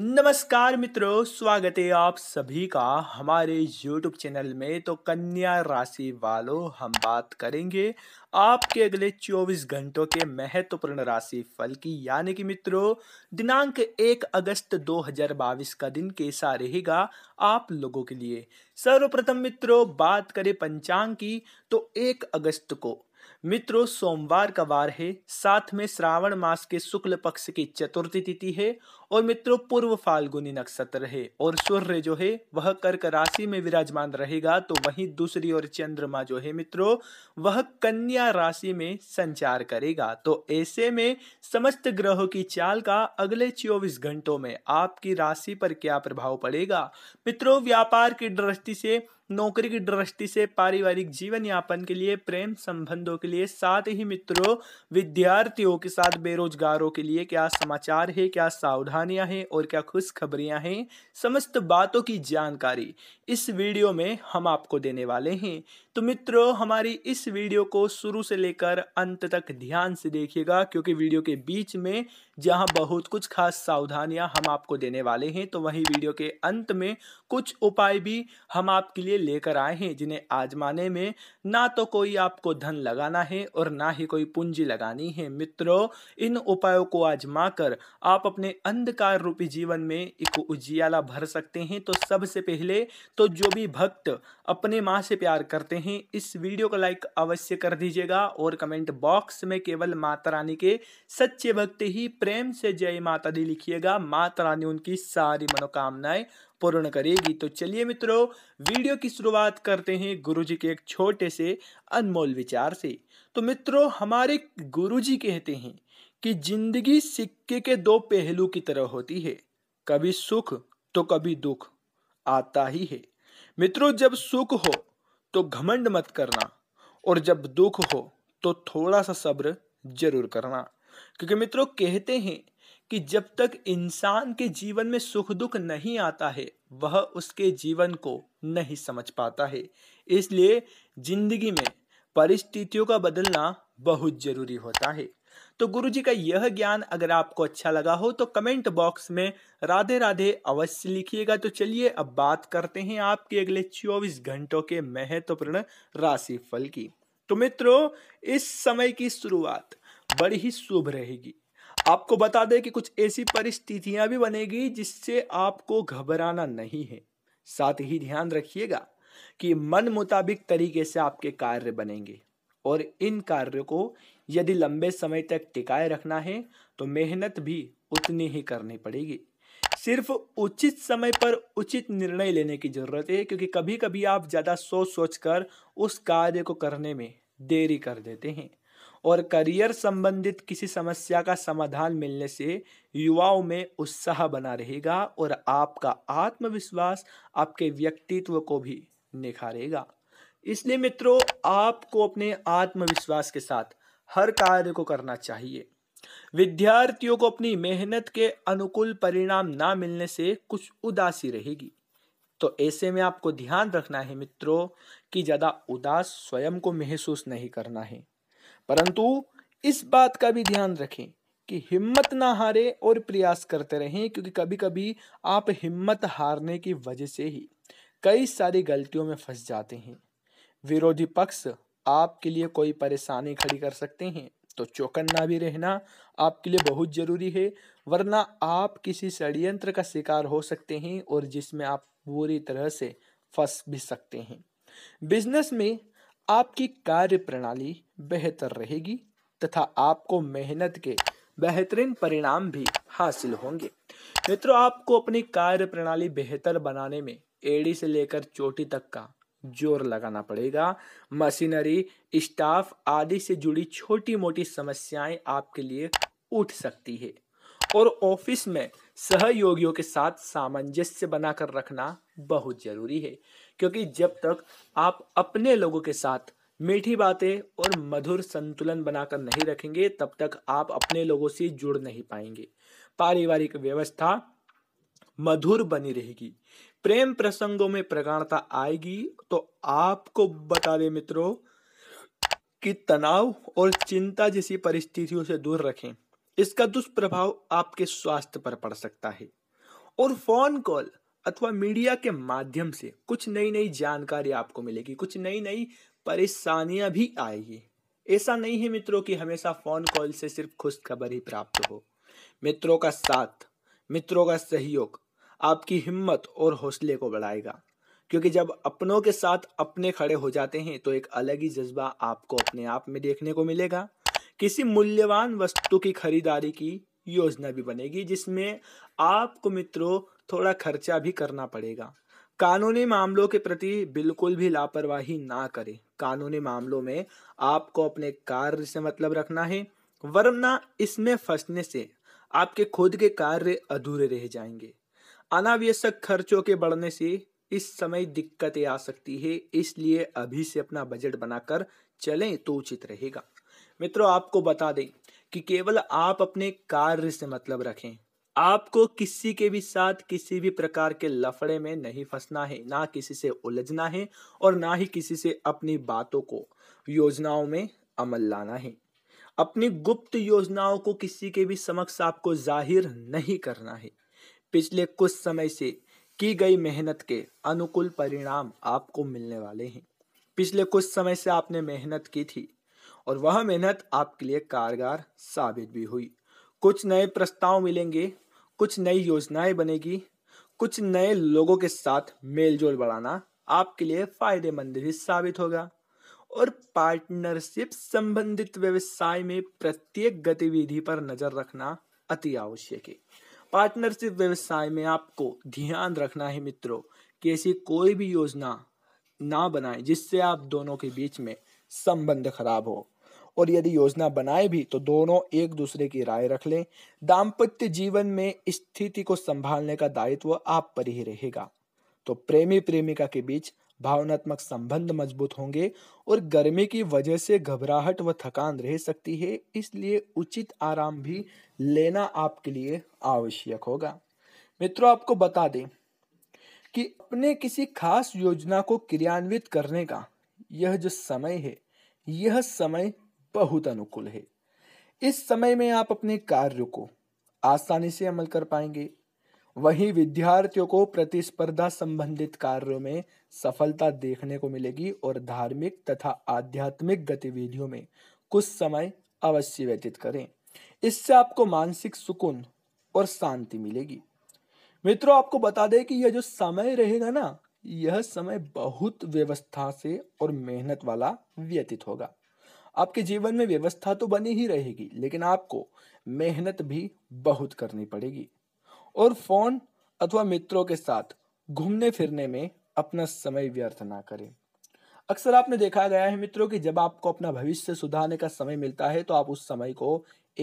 नमस्कार मित्रों स्वागत है आप सभी का हमारे YouTube चैनल में तो कन्या राशि वालों हम बात करेंगे आपके अगले 24 घंटों के महत्वपूर्ण राशि फल की यानी कि मित्रों दिनांक 1 अगस्त 2022 का दिन कैसा रहेगा आप लोगों के लिए सर्वप्रथम मित्रों बात करें पंचांग की तो 1 अगस्त को मित्रों सोमवार का वार है साथ में श्रावण मास के शुक्ल पक्ष की चतुर्थी तिथि है और मित्रों पूर्व फाल्गुनी नक्षत्र है और सूर्य जो है वह कर्क राशि में विराजमान रहेगा तो वहीं दूसरी ओर चंद्रमा जो है मित्रों वह कन्या राशि में संचार करेगा तो ऐसे में समस्त ग्रहों की चाल का अगले चौबीस घंटों में आपकी राशि पर क्या प्रभाव पड़ेगा मित्रों व्यापार की दृष्टि से नौकरी की दृष्टि से पारिवारिक जीवन यापन के लिए प्रेम संबंधों के लिए साथ ही मित्रों विद्यार्थियों के साथ बेरोजगारों के लिए क्या समाचार है क्या सावधानियां हैं और क्या खुशखबरियां हैं समस्त बातों की जानकारी इस वीडियो में हम आपको देने वाले हैं तो मित्रों हमारी इस वीडियो को शुरू से लेकर अंत तक ध्यान से देखिएगा क्योंकि वीडियो के बीच में जहां बहुत कुछ खास सावधानियां हम आपको देने वाले हैं तो वहीं वीडियो के अंत में कुछ उपाय भी हम आपके लिए लेकर आए हैं जिन्हें आजमाने में ना तो कोई आपको धन लगाना है और ना ही कोई पूंजी लगानी है मित्रों इन उपायों को आजमा कर आप अपने अंधकार रूपी जीवन में एक उजियाला भर सकते हैं तो सबसे पहले तो जो भी भक्त अपने माँ से प्यार करते हैं इस वीडियो को लाइक अवश्य कर दीजिएगा और कमेंट बॉक्स में केवल माता रानी के सच्चे भक्त ही प्रेम से जय माता दी लिखिएगा माता रानी उनकी सारी मनोकामनाएं पूर्ण करेगी तो चलिए मित्रों वीडियो की शुरुआत करते हैं गुरु जी के एक छोटे से अनमोल विचार से तो मित्रों हमारे गुरु जी कहते हैं कि जिंदगी सिक्के के दो पहलू की तरह होती है कभी सुख तो कभी दुख आता ही है मित्रों जब सुख हो तो घमंड मत करना और जब दुख हो तो थोड़ा सा सब्र जरूर करना क्योंकि मित्रों कहते हैं कि जब तक इंसान के जीवन में सुख दुख नहीं आता है वह उसके जीवन को नहीं समझ पाता है इसलिए जिंदगी में परिस्थितियों का बदलना बहुत जरूरी होता है तो गुरु जी का यह ज्ञान अगर आपको अच्छा लगा हो तो कमेंट बॉक्स में राधे राधे अवश्य लिखिएगा तो चलिए अब बात करते हैं आपके अगले 24 घंटों के महत्वपूर्ण राशि फल की तो मित्रों इस समय की शुरुआत बड़ी ही शुभ रहेगी आपको बता दें कि कुछ ऐसी परिस्थितियां भी बनेगी जिससे आपको घबराना नहीं है साथ ही ध्यान रखिएगा कि मन मुताबिक तरीके से आपके कार्य बनेंगे और इन कार्यों को यदि लंबे समय तक टिकाए रखना है तो मेहनत भी उतनी ही करनी पड़ेगी सिर्फ उचित समय पर उचित निर्णय लेने की ज़रूरत है क्योंकि कभी कभी आप ज़्यादा सोच सोच कर उस कार्य को करने में देरी कर देते हैं और करियर संबंधित किसी समस्या का समाधान मिलने से युवाओं में उत्साह बना रहेगा और आपका आत्मविश्वास आपके व्यक्तित्व को भी निखारेगा इसलिए मित्रों आपको अपने आत्मविश्वास के साथ हर कार्य को करना चाहिए विद्यार्थियों को अपनी मेहनत के अनुकूल परिणाम ना मिलने से कुछ उदासी रहेगी तो ऐसे में आपको ध्यान रखना है मित्रों कि ज़्यादा उदास स्वयं को महसूस नहीं करना है परंतु इस बात का भी ध्यान रखें कि हिम्मत ना हारे और प्रयास करते रहें क्योंकि कभी कभी आप हिम्मत हारने की वजह से ही कई सारी गलतियों में फंस जाते हैं विरोधी पक्ष आपके लिए कोई परेशानी खड़ी कर सकते हैं तो चौकन्ना भी रहना आपके लिए बहुत ज़रूरी है वरना आप किसी षड्यंत्र का शिकार हो सकते हैं और जिसमें आप पूरी तरह से फंस भी सकते हैं बिजनेस में आपकी कार्य प्रणाली बेहतर रहेगी तथा आपको मेहनत के बेहतरीन परिणाम भी हासिल होंगे मित्रों आपको अपनी कार्य प्रणाली बेहतर बनाने में एड़ी से लेकर चोटी तक का जोर लगाना पड़ेगा मशीनरी स्टाफ आदि से जुड़ी छोटी मोटी समस्याएं आपके लिए उठ सकती है और ऑफिस में सहयोगियों के साथ सामंजस्य बनाकर रखना बहुत जरूरी है क्योंकि जब तक आप अपने लोगों के साथ मीठी बातें और मधुर संतुलन बनाकर नहीं रखेंगे तब तक आप अपने लोगों से जुड़ नहीं पाएंगे पारिवारिक व्यवस्था मधुर बनी रहेगी प्रेम प्रसंगों में प्रगाढ़ता आएगी तो आपको बता दें मित्रों कि तनाव और चिंता जैसी परिस्थितियों से दूर रखें इसका दुष्प्रभाव आपके स्वास्थ्य पर पड़ सकता है और फोन कॉल अथवा मीडिया के माध्यम से कुछ नई नई जानकारी आपको मिलेगी कुछ नई नई परेशानियां भी आएगी ऐसा नहीं है मित्रों की हमेशा फ़ोन कॉल से सिर्फ खबर ही प्राप्त हो मित्रों का साथ मित्रों का सहयोग आपकी हिम्मत और हौसले को बढ़ाएगा क्योंकि जब अपनों के साथ अपने खड़े हो जाते हैं तो एक अलग ही जज्बा आपको अपने आप में देखने को मिलेगा किसी मूल्यवान वस्तु की खरीदारी की योजना भी बनेगी जिसमें आपको मित्रों थोड़ा खर्चा भी करना पड़ेगा कानूनी मामलों के प्रति बिल्कुल भी लापरवाही ना करें कानूनी मामलों में आपको अपने कार्य से मतलब रखना है वरना इसमें फंसने से आपके खुद के कार्य अधूरे रह जाएंगे अनावश्यक खर्चों के बढ़ने से इस समय दिक्कतें आ सकती है इसलिए अभी से अपना बजट बनाकर चलें तो उचित रहेगा मित्रों आपको बता दें कि केवल आप अपने कार्य से मतलब रखें आपको किसी के भी साथ किसी भी प्रकार के लफड़े में नहीं फंसना है ना किसी से उलझना है और ना ही किसी से अपनी बातों को योजनाओं में अमल लाना है अपनी गुप्त योजनाओं को किसी के भी समक्ष आपको जाहिर नहीं करना है पिछले कुछ समय से की गई मेहनत के अनुकूल परिणाम आपको मिलने वाले हैं पिछले कुछ समय से आपने मेहनत की थी और वह मेहनत आपके लिए कारगर साबित भी हुई कुछ नए प्रस्ताव मिलेंगे कुछ नई योजनाएं बनेगी कुछ नए लोगों के साथ मेलजोल बढ़ाना आपके लिए फायदेमंद भी साबित होगा और पार्टनरशिप संबंधित व्यवसाय में प्रत्येक गतिविधि पर नजर रखना अति आवश्यक है पार्टनरशिप व्यवसाय में आपको ध्यान रखना है मित्रों कि ऐसी कोई भी योजना ना बनाएं जिससे आप दोनों के बीच में संबंध खराब हो और यदि योजना बनाए भी तो दोनों एक दूसरे की राय रख लें दाम्पत्य जीवन में स्थिति को संभालने का दायित्व आप पर ही रहेगा तो प्रेमी प्रेमिका के बीच भावनात्मक संबंध मजबूत होंगे और गर्मी की वजह से घबराहट व थकान रह सकती है इसलिए उचित आराम भी लेना आपके लिए आवश्यक होगा मित्रों आपको बता दें कि अपने किसी खास योजना को क्रियान्वित करने का यह जो समय है यह समय बहुत अनुकूल है इस समय में आप अपने कार्य को आसानी से अमल कर पाएंगे वहीं विद्यार्थियों को प्रतिस्पर्धा संबंधित कार्यों में सफलता देखने को मिलेगी और धार्मिक तथा आध्यात्मिक गतिविधियों में कुछ समय अवश्य व्यतीत करें इससे आपको मानसिक सुकून और शांति मिलेगी मित्रों आपको बता दें कि यह जो समय रहेगा ना यह समय बहुत व्यवस्था से और मेहनत वाला व्यतीत होगा आपके जीवन में व्यवस्था तो बनी ही रहेगी लेकिन आपको मेहनत भी बहुत करनी पड़ेगी और फोन अथवा मित्रों के साथ घूमने फिरने में अपना समय व्यर्थ ना करें अक्सर आपने देखा गया है मित्रों कि जब आपको अपना भविष्य सुधारने का समय मिलता है तो आप उस समय को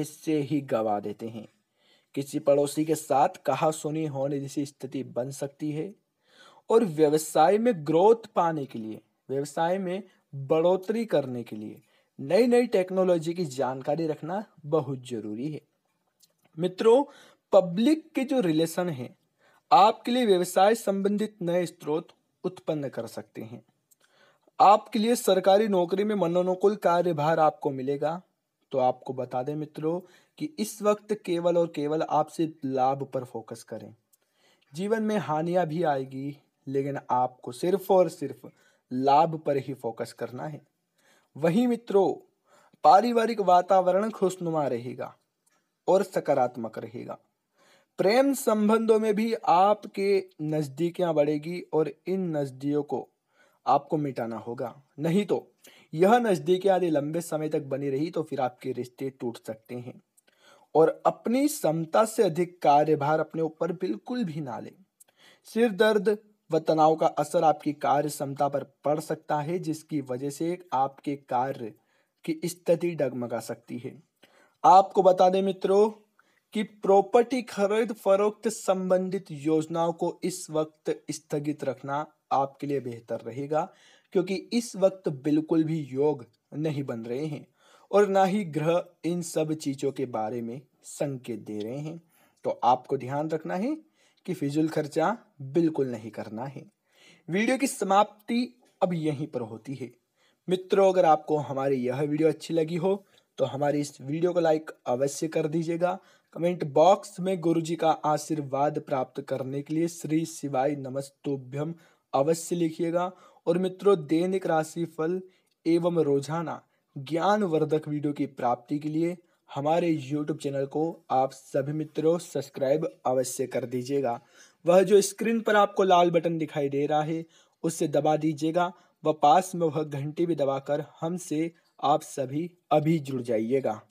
ऐसे ही गवा देते हैं किसी पड़ोसी के साथ कहा सुनी होने जैसी स्थिति बन सकती है और व्यवसाय में ग्रोथ पाने के लिए व्यवसाय में बढ़ोतरी करने के लिए नई नई टेक्नोलॉजी की जानकारी रखना बहुत ज़रूरी है मित्रों पब्लिक के जो रिलेशन है आपके लिए व्यवसाय संबंधित नए स्रोत उत्पन्न कर सकते हैं आपके लिए सरकारी नौकरी में मनोनुकूल कार्यभार आपको मिलेगा तो आपको बता दें मित्रों कि इस वक्त केवल और केवल आप सिर्फ लाभ पर फोकस करें जीवन में हानियां भी आएगी लेकिन आपको सिर्फ और सिर्फ लाभ पर ही फोकस करना है वही मित्रों पारिवारिक वातावरण खुशनुमा रहेगा और सकारात्मक रहेगा प्रेम संबंधों में भी आपके नजदीकियां बढ़ेगी और इन नज़दीकों को आपको मिटाना होगा नहीं तो यह नजदीकियां यदि लंबे समय तक बनी रही तो फिर आपके रिश्ते टूट सकते हैं और अपनी क्षमता से अधिक कार्यभार अपने ऊपर बिल्कुल भी ना लें सिर दर्द व तनाव का असर आपकी कार्य क्षमता पर पड़ सकता है जिसकी वजह से आपके कार्य की स्थिति डगमगा सकती है आपको बता दें मित्रों कि प्रॉपर्टी खरीद फरोख्त संबंधित योजनाओं को इस वक्त स्थगित रखना आपके लिए बेहतर रहेगा क्योंकि इस वक्त बिल्कुल भी योग नहीं बन रहे हैं और ना ही ग्रह इन सब चीज़ों के बारे में संकेत दे रहे हैं तो आपको ध्यान रखना है कि फिजूल खर्चा बिल्कुल नहीं करना है वीडियो की समाप्ति अब यहीं पर होती है मित्रों अगर आपको हमारी यह वीडियो अच्छी लगी हो तो हमारी इस वीडियो को लाइक अवश्य कर दीजिएगा कमेंट बॉक्स में गुरुजी का आशीर्वाद प्राप्त करने के लिए श्री शिवाय नमस्तोभ्यम अवश्य लिखिएगा और मित्रों दैनिक राशि फल एवं रोजाना ज्ञानवर्धक वीडियो की प्राप्ति के लिए हमारे यूट्यूब चैनल को आप सभी मित्रों सब्सक्राइब अवश्य कर दीजिएगा वह जो स्क्रीन पर आपको लाल बटन दिखाई दे रहा है उससे दबा दीजिएगा व पास में वह घंटी भी दबाकर हमसे आप सभी अभी जुड़ जाइएगा